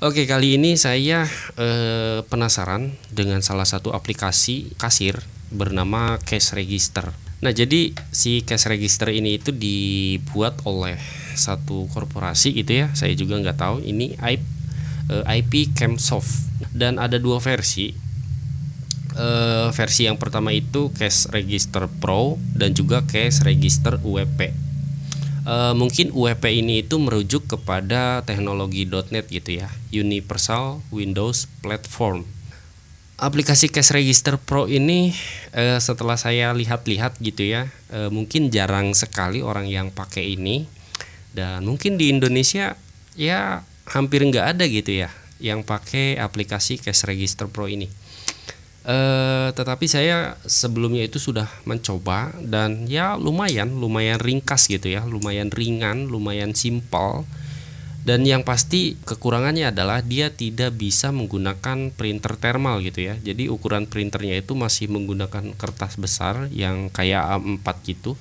Oke, kali ini saya eh, penasaran dengan salah satu aplikasi kasir bernama Cash Register. Nah, jadi si Cash Register ini itu dibuat oleh satu korporasi gitu ya. Saya juga nggak tahu. Ini IP, eh, IP Camsoft dan ada dua versi. Eh, versi yang pertama itu Cash Register Pro dan juga Cash Register UWP. E uh, mungkin UWP e ini itu merujuk kepada teknologi .NET gitu ya, Universal Windows Platform. Aplikasi Cash Register Pro ini uh, setelah saya lihat-lihat gitu ya, uh, mungkin jarang sekali orang yang pakai ini dan mungkin di Indonesia ya hampir nggak ada gitu ya yang pakai aplikasi Cash Register Pro ini. Eh, tetapi saya sebelumnya itu sudah mencoba dan ya lumayan lumayan ringkas gitu ya lumayan ringan lumayan simpel dan yang pasti kekurangannya adalah dia tidak bisa menggunakan printer thermal gitu ya jadi ukuran printernya itu masih menggunakan kertas besar yang kayak A4 gitu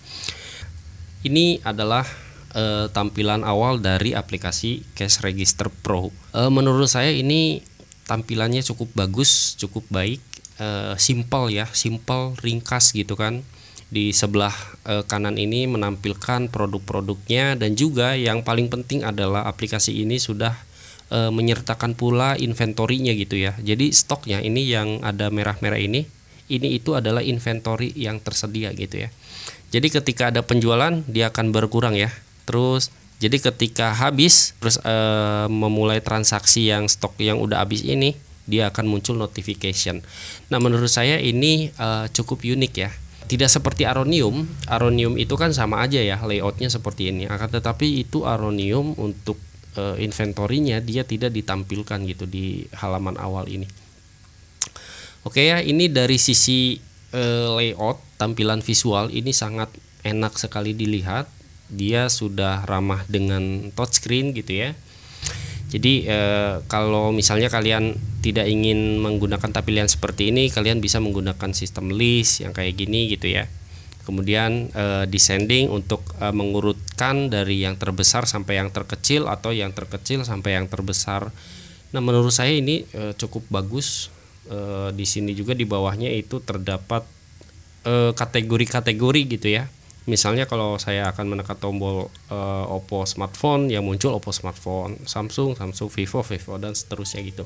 ini adalah e, tampilan awal dari aplikasi Cash Register Pro E, menurut saya ini tampilannya cukup bagus cukup baik Eh, simple ya simple ringkas gitu kan di sebelah uh, kanan ini menampilkan produk-produknya dan juga yang paling penting adalah aplikasi ini sudah uh, menyertakan pula inventorinya gitu ya jadi stoknya ini yang ada merah-merah ini ini itu adalah inventory yang tersedia gitu ya jadi ketika ada penjualan dia akan berkurang ya terus jadi ketika habis terus e, memulai transaksi yang stok yang udah habis ini dia akan muncul notification. Nah, menurut saya ini uh, cukup unik ya. Tidak seperti aronium, aronium itu kan sama aja ya layoutnya seperti ini. Akan tetapi itu aronium untuk uh, eh, inventory dia tidak ditampilkan gitu di halaman awal ini. Oke ya, ini dari sisi uh, layout tampilan visual ini sangat enak sekali dilihat. Dia sudah ramah dengan touchscreen gitu ya jadi eh, kalau misalnya kalian tidak ingin menggunakan tampilan seperti ini, kalian bisa menggunakan sistem list yang kayak gini gitu ya. Kemudian eh, descending untuk eh, mengurutkan dari yang terbesar sampai yang terkecil atau yang terkecil sampai yang terbesar. Nah, menurut saya ini eh, cukup bagus. Eh, di sini juga di bawahnya itu terdapat eh, kategori-kategori gitu ya misalnya kalau saya akan menekan tombol uh, Oppo smartphone yang muncul Oppo smartphone Samsung Samsung Vivo Vivo dan seterusnya gitu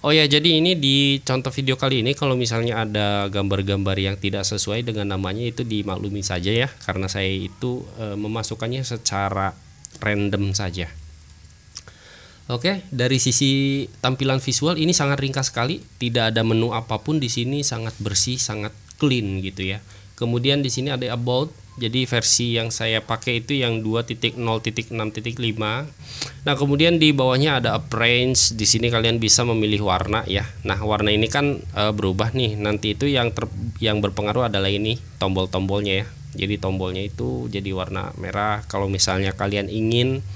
Oh ya jadi ini di contoh video kali ini kalau misalnya ada gambar-gambar yang tidak sesuai dengan namanya itu dimaklumi saja ya karena saya itu uh, memasukkannya secara random saja Oke, dari sisi tampilan visual ini sangat ringkas sekali, tidak ada menu apapun di sini, sangat bersih, sangat clean gitu ya. Kemudian di sini ada about jadi versi yang saya pakai itu yang 2.0.6.5. Nah, kemudian di bawahnya ada appearance. Di sini kalian bisa memilih warna ya. Nah, warna ini kan e, berubah nih. Nanti itu yang ter, yang berpengaruh adalah ini tombol-tombolnya ya. Jadi tombolnya itu jadi warna merah. Kalau misalnya kalian ingin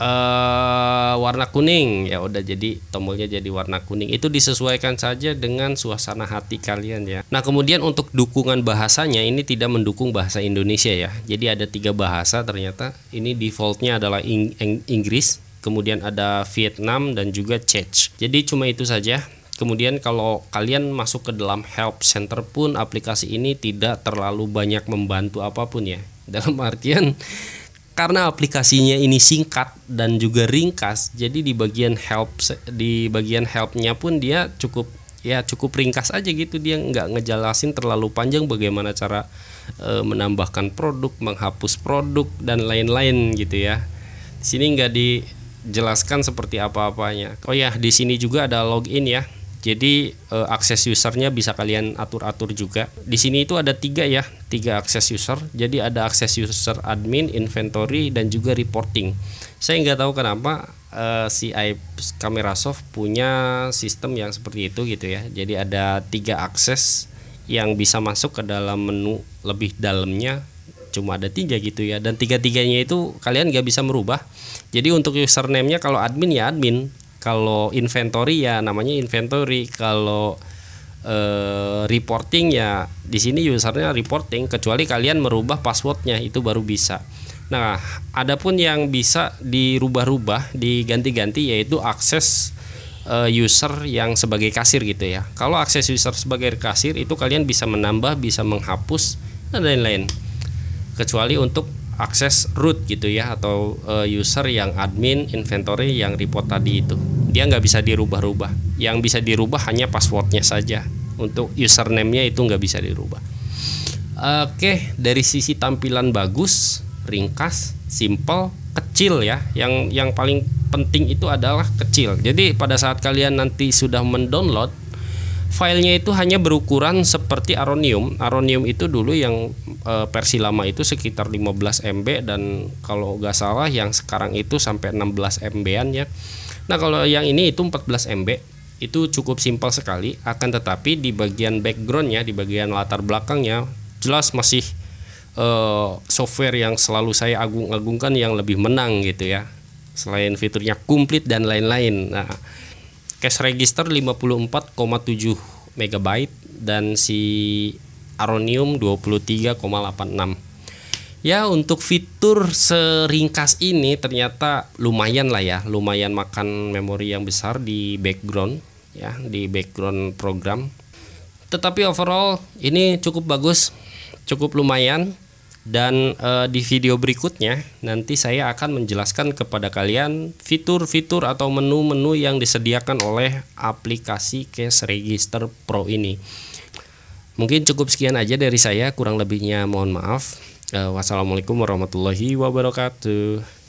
uh, warna kuning ya udah jadi tombolnya jadi warna kuning itu disesuaikan saja dengan suasana hati kalian ya nah kemudian untuk dukungan bahasanya ini tidak mendukung bahasa Indonesia ya jadi ada tiga bahasa ternyata ini defaultnya adalah Ing Ing Inggris kemudian ada Vietnam dan juga Czech jadi cuma itu saja Kemudian kalau kalian masuk ke dalam help center pun aplikasi ini tidak terlalu banyak membantu apapun ya. Dalam artian karena aplikasinya ini singkat dan juga ringkas, jadi di bagian help di bagian helpnya pun dia cukup ya cukup ringkas aja gitu dia nggak ngejelasin terlalu panjang bagaimana cara e, menambahkan produk, menghapus produk dan lain-lain gitu ya. Di sini nggak dijelaskan seperti apa-apanya. Oh ya, di sini juga ada login ya. Jadi uh, akses usernya bisa kalian atur-atur juga. Di sini itu ada tiga ya, tiga akses user. Jadi ada akses user admin, inventory, dan juga reporting. Saya nggak tahu kenapa uh, si kamera soft punya sistem yang seperti itu gitu ya. Jadi ada tiga akses yang bisa masuk ke dalam menu lebih dalamnya cuma ada tiga gitu ya dan tiga tiganya itu kalian nggak bisa merubah jadi untuk username nya kalau admin ya admin kalau inventory ya namanya inventory, kalau eh, reporting ya di sini usernya reporting kecuali kalian merubah passwordnya itu baru bisa. Nah, adapun yang bisa dirubah-rubah, diganti-ganti yaitu akses eh, user yang sebagai kasir gitu ya. Kalau akses user sebagai kasir itu kalian bisa menambah, bisa menghapus dan lain-lain. Kecuali untuk akses root gitu ya atau uh, user yang admin inventory yang report tadi itu dia nggak bisa dirubah-rubah yang bisa dirubah hanya passwordnya saja untuk username-nya itu nggak bisa dirubah oke dari sisi tampilan bagus ringkas simple kecil ya yang yang paling penting itu adalah kecil jadi pada saat kalian nanti sudah mendownload filenya itu hanya berukuran seperti aronium. Aronium itu dulu yang e, versi lama itu sekitar 15 MB dan kalau nggak salah yang sekarang itu sampai 16 MB-an ya. Nah, kalau yang ini itu 14 MB. Itu cukup simpel sekali, akan tetapi di bagian backgroundnya, di bagian latar belakangnya jelas masih e, software yang selalu saya agung-agungkan yang lebih menang gitu ya. Selain fiturnya komplit dan lain-lain. Nah, Case register 54,7 MB dan si Aronium 23,86 Ya untuk fitur seringkas ini ternyata lumayan lah ya Lumayan makan memori yang besar di background ya Di background program Tetapi overall ini cukup bagus Cukup lumayan dan e, di video berikutnya nanti saya akan menjelaskan kepada kalian fitur-fitur atau menu-menu yang disediakan oleh aplikasi Case Register Pro ini. Mungkin cukup sekian aja dari saya, kurang lebihnya mohon maaf. E, wassalamualaikum warahmatullahi wabarakatuh.